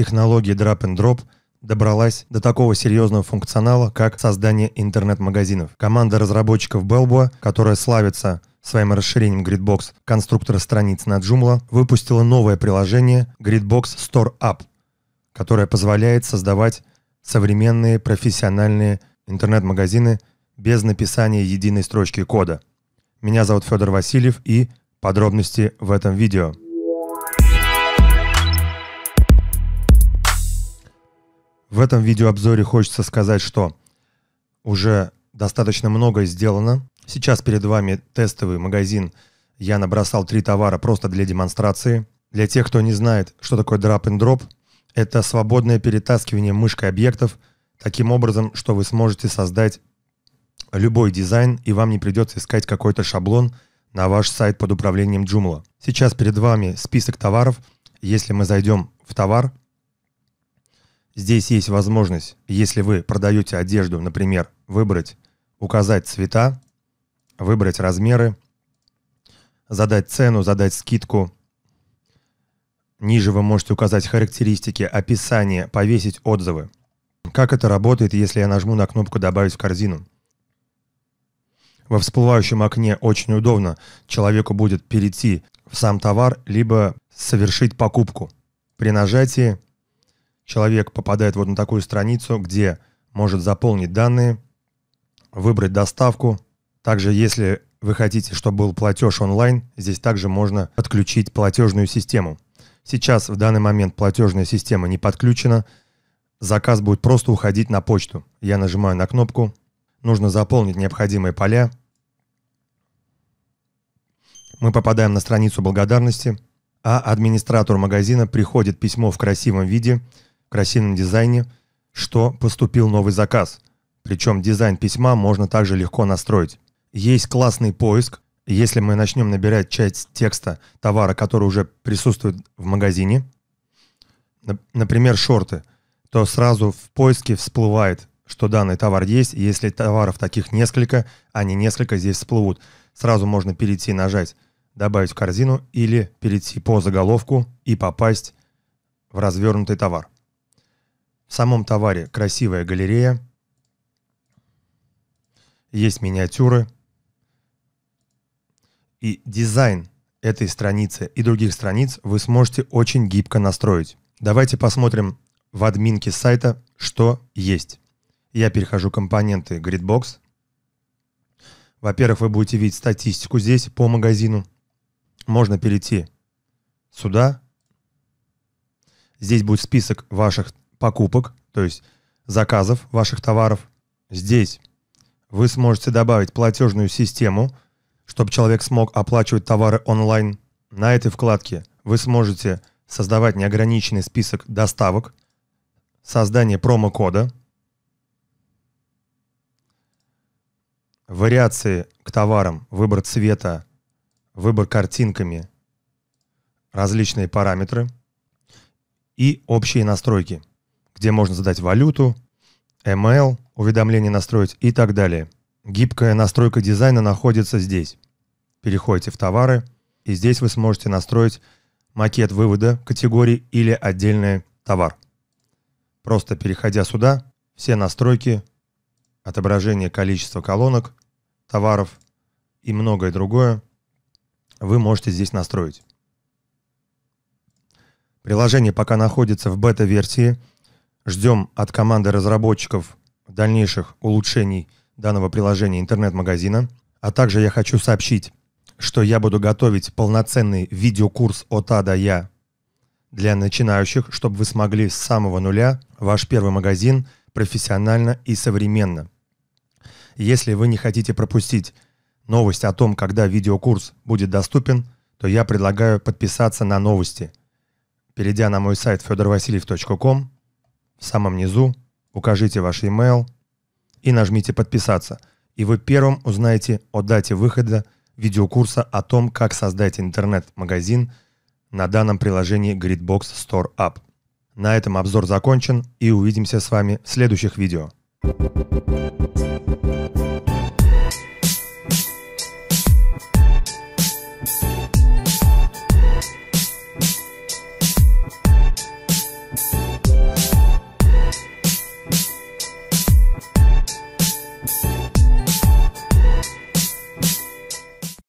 технология Drop and Drop добралась до такого серьезного функционала, как создание интернет-магазинов. Команда разработчиков Belbo, которая славится своим расширением Gridbox конструктора страниц на Joomla, выпустила новое приложение Gridbox Store App, которое позволяет создавать современные профессиональные интернет-магазины без написания единой строчки кода. Меня зовут Федор Васильев и подробности в этом видео. В этом видеообзоре хочется сказать, что уже достаточно многое сделано. Сейчас перед вами тестовый магазин. Я набросал три товара просто для демонстрации. Для тех, кто не знает, что такое drop and drop, это свободное перетаскивание мышкой объектов таким образом, что вы сможете создать любой дизайн, и вам не придется искать какой-то шаблон на ваш сайт под управлением Joomla. Сейчас перед вами список товаров. Если мы зайдем в товар, Здесь есть возможность, если вы продаете одежду, например, выбрать, указать цвета, выбрать размеры, задать цену, задать скидку. Ниже вы можете указать характеристики, описание, повесить отзывы. Как это работает, если я нажму на кнопку «Добавить в корзину»? Во всплывающем окне очень удобно человеку будет перейти в сам товар, либо совершить покупку. При нажатии человек попадает вот на такую страницу, где может заполнить данные, выбрать доставку. Также, если вы хотите, чтобы был платеж онлайн, здесь также можно подключить платежную систему. Сейчас в данный момент платежная система не подключена. Заказ будет просто уходить на почту. Я нажимаю на кнопку. Нужно заполнить необходимые поля. Мы попадаем на страницу благодарности, а администратору магазина приходит письмо в красивом виде – красивом дизайне, что поступил новый заказ. Причем дизайн письма можно также легко настроить. Есть классный поиск. Если мы начнем набирать часть текста товара, который уже присутствует в магазине, например, шорты, то сразу в поиске всплывает, что данный товар есть. Если товаров таких несколько, они несколько здесь всплывут, сразу можно перейти, нажать «Добавить в корзину» или перейти по заголовку и попасть в развернутый товар. В самом товаре красивая галерея. Есть миниатюры. И дизайн этой страницы и других страниц вы сможете очень гибко настроить. Давайте посмотрим в админке сайта, что есть. Я перехожу компоненты Gridbox. Во-первых, вы будете видеть статистику здесь по магазину. Можно перейти сюда. Здесь будет список ваших покупок, то есть заказов ваших товаров, здесь вы сможете добавить платежную систему, чтобы человек смог оплачивать товары онлайн. На этой вкладке вы сможете создавать неограниченный список доставок, создание промокода, вариации к товарам, выбор цвета, выбор картинками, различные параметры и общие настройки – где можно задать валюту, ML, уведомления настроить и так далее. Гибкая настройка дизайна находится здесь. Переходите в товары, и здесь вы сможете настроить макет вывода категории или отдельный товар. Просто переходя сюда, все настройки, отображение количества колонок, товаров и многое другое вы можете здесь настроить. Приложение пока находится в бета-версии – Ждем от команды разработчиков дальнейших улучшений данного приложения интернет-магазина. А также я хочу сообщить, что я буду готовить полноценный видеокурс от А до Я для начинающих, чтобы вы смогли с самого нуля ваш первый магазин профессионально и современно. Если вы не хотите пропустить новость о том, когда видеокурс будет доступен, то я предлагаю подписаться на новости, перейдя на мой сайт fedorvasiliev.com в самом низу укажите ваш email и нажмите «Подписаться», и вы первым узнаете о дате выхода видеокурса о том, как создать интернет-магазин на данном приложении Gridbox Store App. На этом обзор закончен и увидимся с вами в следующих видео.